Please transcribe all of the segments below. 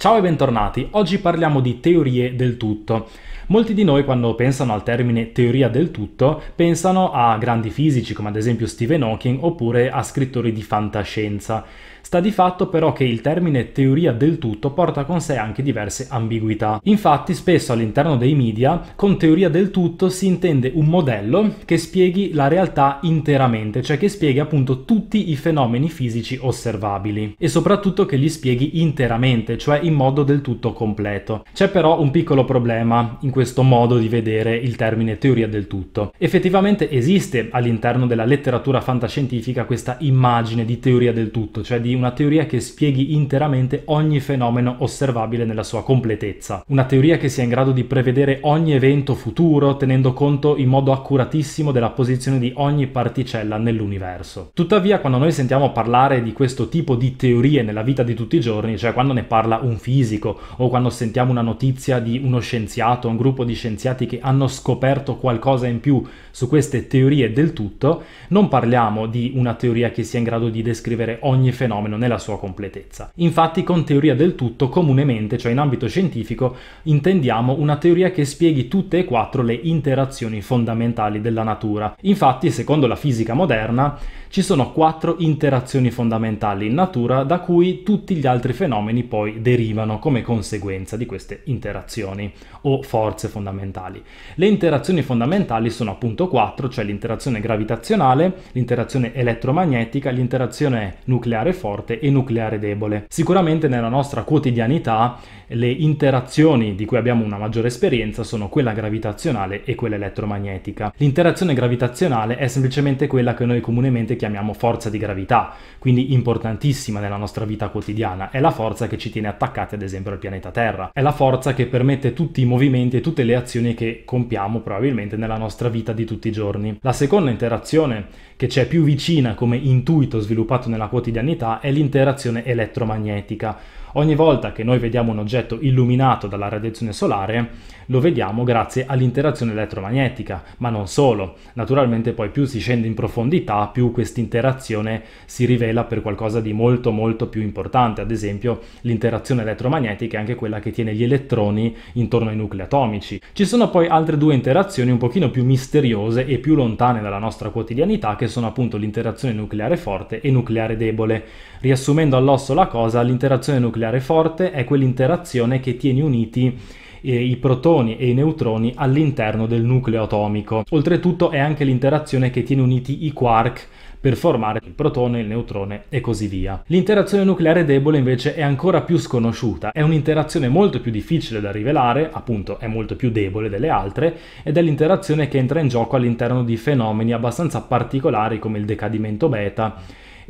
Ciao e bentornati, oggi parliamo di teorie del tutto. Molti di noi quando pensano al termine teoria del tutto pensano a grandi fisici come ad esempio Stephen Hawking oppure a scrittori di fantascienza. Sta di fatto però che il termine teoria del tutto porta con sé anche diverse ambiguità. Infatti spesso all'interno dei media con teoria del tutto si intende un modello che spieghi la realtà interamente, cioè che spieghi appunto tutti i fenomeni fisici osservabili e soprattutto che li spieghi interamente, cioè in modo del tutto completo. C'è però un piccolo problema in questo modo di vedere il termine teoria del tutto. Effettivamente esiste all'interno della letteratura fantascientifica questa immagine di teoria del tutto, cioè di una teoria che spieghi interamente ogni fenomeno osservabile nella sua completezza. Una teoria che sia in grado di prevedere ogni evento futuro tenendo conto in modo accuratissimo della posizione di ogni particella nell'universo. Tuttavia quando noi sentiamo parlare di questo tipo di teorie nella vita di tutti i giorni, cioè quando ne parla un fisico o quando sentiamo una notizia di uno scienziato, un gruppo di scienziati che hanno scoperto qualcosa in più su queste teorie del tutto, non parliamo di una teoria che sia in grado di descrivere ogni fenomeno fenomeno nella sua completezza. Infatti con teoria del tutto comunemente, cioè in ambito scientifico, intendiamo una teoria che spieghi tutte e quattro le interazioni fondamentali della natura. Infatti, secondo la fisica moderna, ci sono quattro interazioni fondamentali in natura da cui tutti gli altri fenomeni poi derivano come conseguenza di queste interazioni o forze fondamentali. Le interazioni fondamentali sono appunto quattro, cioè l'interazione gravitazionale, l'interazione elettromagnetica, l'interazione nucleare forte forte e nucleare debole. Sicuramente nella nostra quotidianità le interazioni di cui abbiamo una maggiore esperienza sono quella gravitazionale e quella elettromagnetica. L'interazione gravitazionale è semplicemente quella che noi comunemente chiamiamo forza di gravità, quindi importantissima nella nostra vita quotidiana, è la forza che ci tiene attaccati ad esempio al pianeta Terra, è la forza che permette tutti i movimenti e tutte le azioni che compiamo probabilmente nella nostra vita di tutti i giorni. La seconda interazione che c'è più vicina come intuito sviluppato nella quotidianità è l'interazione elettromagnetica Ogni volta che noi vediamo un oggetto illuminato dalla radiazione solare, lo vediamo grazie all'interazione elettromagnetica, ma non solo. Naturalmente poi più si scende in profondità, più questa interazione si rivela per qualcosa di molto molto più importante, ad esempio l'interazione elettromagnetica è anche quella che tiene gli elettroni intorno ai nuclei atomici. Ci sono poi altre due interazioni un pochino più misteriose e più lontane dalla nostra quotidianità, che sono appunto l'interazione nucleare forte e nucleare debole. Riassumendo all'osso la cosa, l'interazione nucleare nucleare forte è quell'interazione che tiene uniti eh, i protoni e i neutroni all'interno del nucleo atomico. Oltretutto è anche l'interazione che tiene uniti i quark per formare il protone, il neutrone e così via. L'interazione nucleare debole invece è ancora più sconosciuta, è un'interazione molto più difficile da rivelare, appunto è molto più debole delle altre, ed è l'interazione che entra in gioco all'interno di fenomeni abbastanza particolari come il decadimento beta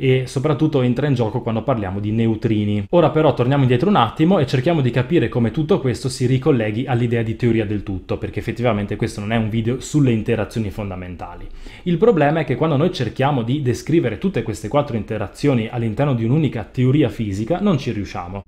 e soprattutto entra in gioco quando parliamo di neutrini. Ora però torniamo indietro un attimo e cerchiamo di capire come tutto questo si ricolleghi all'idea di teoria del tutto, perché effettivamente questo non è un video sulle interazioni fondamentali. Il problema è che quando noi cerchiamo di descrivere tutte queste quattro interazioni all'interno di un'unica teoria fisica non ci riusciamo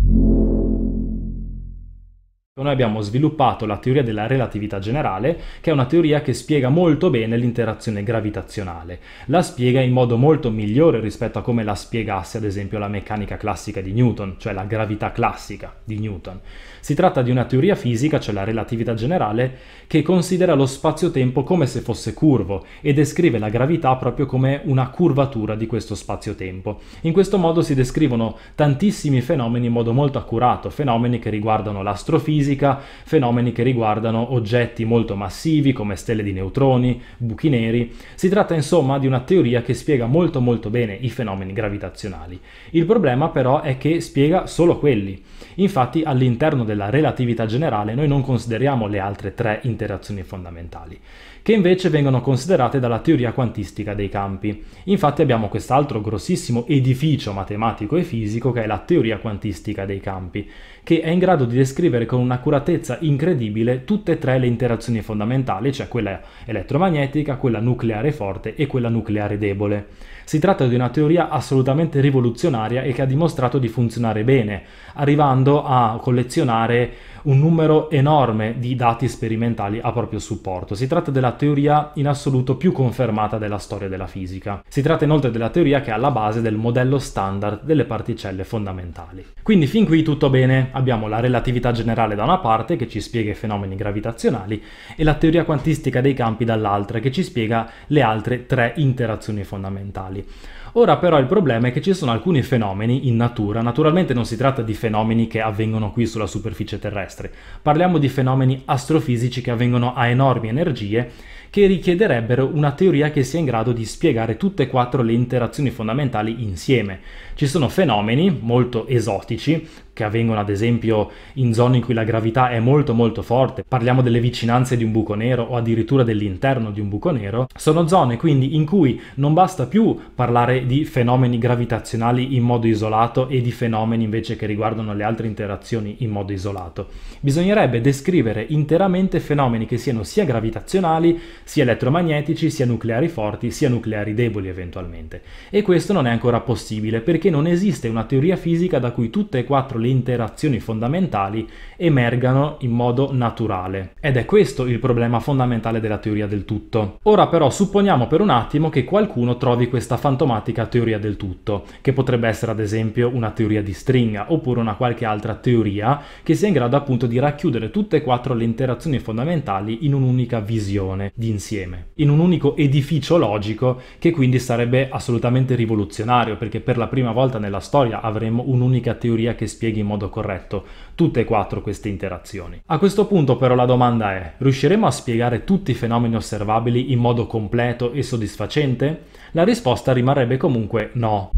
noi abbiamo sviluppato la teoria della relatività generale, che è una teoria che spiega molto bene l'interazione gravitazionale. La spiega in modo molto migliore rispetto a come la spiegasse ad esempio la meccanica classica di Newton, cioè la gravità classica di Newton. Si tratta di una teoria fisica, cioè la relatività generale, che considera lo spazio-tempo come se fosse curvo e descrive la gravità proprio come una curvatura di questo spazio-tempo. In questo modo si descrivono tantissimi fenomeni in modo molto accurato, fenomeni che riguardano l'astrofisica, fisica, fenomeni che riguardano oggetti molto massivi come stelle di neutroni, buchi neri. Si tratta insomma di una teoria che spiega molto molto bene i fenomeni gravitazionali. Il problema però è che spiega solo quelli. Infatti all'interno della relatività generale noi non consideriamo le altre tre interazioni fondamentali che invece vengono considerate dalla teoria quantistica dei campi. Infatti abbiamo quest'altro grossissimo edificio matematico e fisico che è la teoria quantistica dei campi, che è in grado di descrivere con un'accuratezza incredibile tutte e tre le interazioni fondamentali, cioè quella elettromagnetica, quella nucleare forte e quella nucleare debole. Si tratta di una teoria assolutamente rivoluzionaria e che ha dimostrato di funzionare bene, arrivando a collezionare un numero enorme di dati sperimentali a proprio supporto. Si tratta della teoria in assoluto più confermata della storia della fisica. Si tratta inoltre della teoria che è alla base del modello standard delle particelle fondamentali. Quindi fin qui tutto bene, abbiamo la relatività generale da una parte che ci spiega i fenomeni gravitazionali e la teoria quantistica dei campi dall'altra che ci spiega le altre tre interazioni fondamentali naturali. Ora però il problema è che ci sono alcuni fenomeni in natura, naturalmente non si tratta di fenomeni che avvengono qui sulla superficie terrestre, parliamo di fenomeni astrofisici che avvengono a enormi energie che richiederebbero una teoria che sia in grado di spiegare tutte e quattro le interazioni fondamentali insieme. Ci sono fenomeni molto esotici, che avvengono ad esempio in zone in cui la gravità è molto molto forte, parliamo delle vicinanze di un buco nero o addirittura dell'interno di un buco nero, sono zone quindi in cui non basta più parlare di fenomeni gravitazionali in modo isolato e di fenomeni invece che riguardano le altre interazioni in modo isolato. Bisognerebbe descrivere interamente fenomeni che siano sia gravitazionali, sia elettromagnetici, sia nucleari forti, sia nucleari deboli eventualmente. E questo non è ancora possibile perché non esiste una teoria fisica da cui tutte e quattro le interazioni fondamentali emergano in modo naturale. Ed è questo il problema fondamentale della teoria del tutto. Ora però supponiamo per un attimo che qualcuno trovi questa fantomatica teoria del tutto, che potrebbe essere ad esempio una teoria di stringa oppure una qualche altra teoria che sia in grado appunto di racchiudere tutte e quattro le interazioni fondamentali in un'unica visione di insieme, in un unico edificio logico che quindi sarebbe assolutamente rivoluzionario perché per la prima volta nella storia avremmo un'unica teoria che spieghi in modo corretto tutte e quattro queste interazioni. A questo punto però la domanda è, riusciremo a spiegare tutti i fenomeni osservabili in modo completo e soddisfacente? La risposta rimarrebbe comunque no.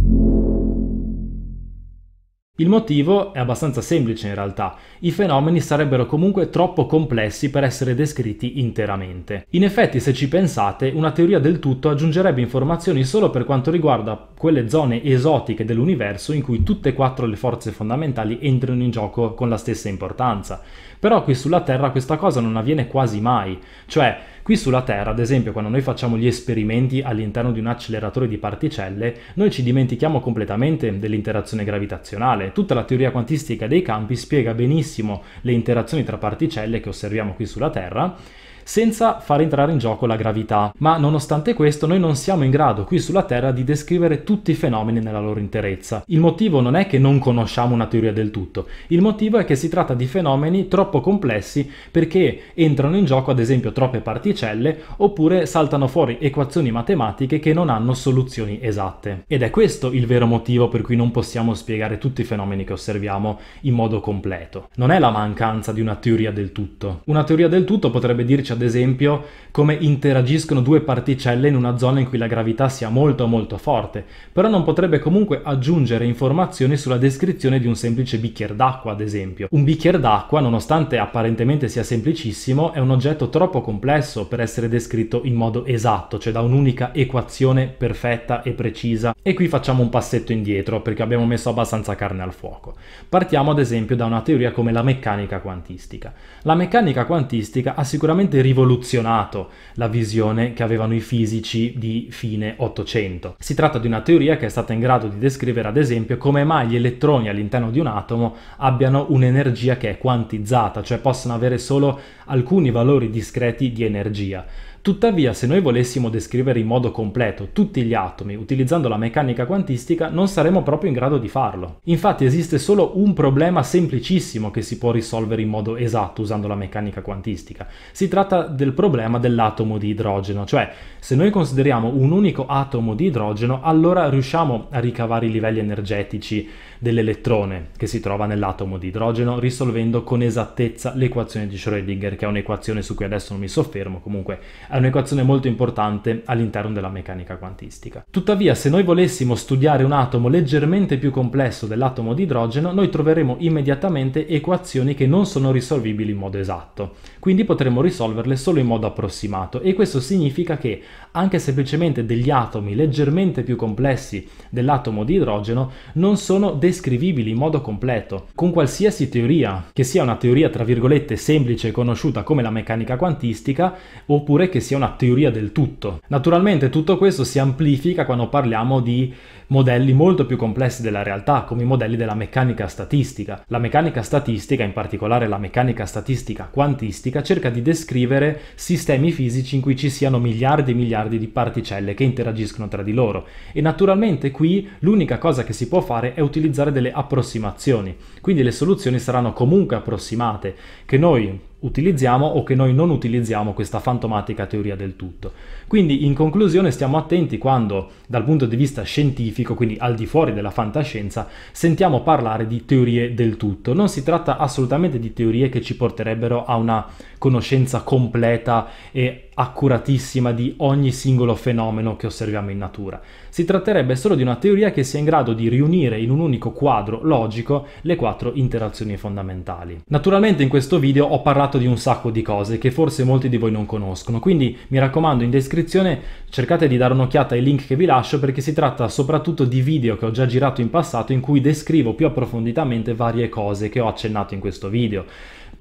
Il motivo è abbastanza semplice in realtà, i fenomeni sarebbero comunque troppo complessi per essere descritti interamente. In effetti se ci pensate, una teoria del tutto aggiungerebbe informazioni solo per quanto riguarda quelle zone esotiche dell'universo in cui tutte e quattro le forze fondamentali entrano in gioco con la stessa importanza. Però qui sulla Terra questa cosa non avviene quasi mai, cioè Qui sulla Terra, ad esempio, quando noi facciamo gli esperimenti all'interno di un acceleratore di particelle, noi ci dimentichiamo completamente dell'interazione gravitazionale. Tutta la teoria quantistica dei campi spiega benissimo le interazioni tra particelle che osserviamo qui sulla Terra senza far entrare in gioco la gravità. Ma nonostante questo noi non siamo in grado qui sulla Terra di descrivere tutti i fenomeni nella loro interezza. Il motivo non è che non conosciamo una teoria del tutto, il motivo è che si tratta di fenomeni troppo complessi perché entrano in gioco ad esempio troppe particelle oppure saltano fuori equazioni matematiche che non hanno soluzioni esatte. Ed è questo il vero motivo per cui non possiamo spiegare tutti i fenomeni che osserviamo in modo completo. Non è la mancanza di una teoria del tutto. Una teoria del tutto potrebbe dirci ad esempio, come interagiscono due particelle in una zona in cui la gravità sia molto molto forte, però non potrebbe comunque aggiungere informazioni sulla descrizione di un semplice bicchiere d'acqua, ad esempio. Un bicchiere d'acqua, nonostante apparentemente sia semplicissimo, è un oggetto troppo complesso per essere descritto in modo esatto, cioè da un'unica equazione perfetta e precisa. E qui facciamo un passetto indietro perché abbiamo messo abbastanza carne al fuoco. Partiamo ad esempio da una teoria come la meccanica quantistica. La meccanica quantistica ha sicuramente rivoluzionato la visione che avevano i fisici di fine 800. Si tratta di una teoria che è stata in grado di descrivere ad esempio come mai gli elettroni all'interno di un atomo abbiano un'energia che è quantizzata, cioè possono avere solo alcuni valori discreti di energia. Tuttavia, se noi volessimo descrivere in modo completo tutti gli atomi utilizzando la meccanica quantistica, non saremmo proprio in grado di farlo. Infatti esiste solo un problema semplicissimo che si può risolvere in modo esatto usando la meccanica quantistica. Si tratta del problema dell'atomo di idrogeno, cioè se noi consideriamo un unico atomo di idrogeno, allora riusciamo a ricavare i livelli energetici dell'elettrone che si trova nell'atomo di idrogeno risolvendo con esattezza l'equazione di Schrödinger, che è un'equazione su cui adesso non mi soffermo, comunque è un'equazione molto importante all'interno della meccanica quantistica. Tuttavia, se noi volessimo studiare un atomo leggermente più complesso dell'atomo di idrogeno, noi troveremo immediatamente equazioni che non sono risolvibili in modo esatto, quindi potremo risolverle solo in modo approssimato e questo significa che anche semplicemente degli atomi leggermente più complessi dell'atomo di idrogeno non sono descrivibili in modo completo. Con qualsiasi teoria, che sia una teoria tra virgolette semplice e conosciuta come la meccanica quantistica, oppure che sia una teoria del tutto. Naturalmente tutto questo si amplifica quando parliamo di modelli molto più complessi della realtà, come i modelli della meccanica statistica. La meccanica statistica, in particolare la meccanica statistica quantistica, cerca di descrivere sistemi fisici in cui ci siano miliardi e miliardi di particelle che interagiscono tra di loro. E naturalmente qui l'unica cosa che si può fare è utilizzare delle approssimazioni. Quindi le soluzioni saranno comunque approssimate, che noi utilizziamo o che noi non utilizziamo questa fantomatica teoria del tutto. Quindi in conclusione stiamo attenti quando dal punto di vista scientifico, quindi al di fuori della fantascienza, sentiamo parlare di teorie del tutto. Non si tratta assolutamente di teorie che ci porterebbero a una conoscenza completa e accuratissima di ogni singolo fenomeno che osserviamo in natura. Si tratterebbe solo di una teoria che sia in grado di riunire in un unico quadro logico le quattro interazioni fondamentali. Naturalmente in questo video ho parlato di un sacco di cose che forse molti di voi non conoscono, quindi mi raccomando in descrizione cercate di dare un'occhiata ai link che vi lascio perché si tratta soprattutto di video che ho già girato in passato in cui descrivo più approfonditamente varie cose che ho accennato in questo video.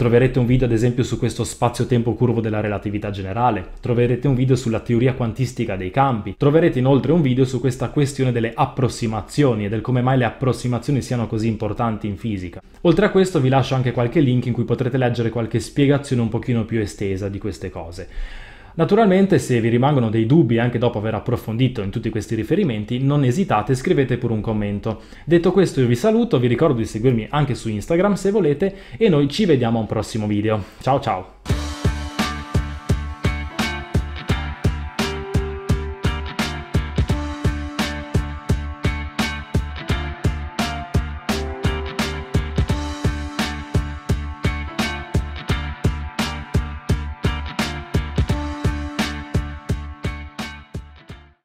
Troverete un video ad esempio su questo spazio-tempo curvo della relatività generale, troverete un video sulla teoria quantistica dei campi, troverete inoltre un video su questa questione delle approssimazioni e del come mai le approssimazioni siano così importanti in fisica. Oltre a questo vi lascio anche qualche link in cui potrete leggere qualche spiegazione un pochino più estesa di queste cose. Naturalmente se vi rimangono dei dubbi anche dopo aver approfondito in tutti questi riferimenti, non esitate, scrivete pure un commento. Detto questo io vi saluto, vi ricordo di seguirmi anche su Instagram se volete e noi ci vediamo a un prossimo video. Ciao ciao!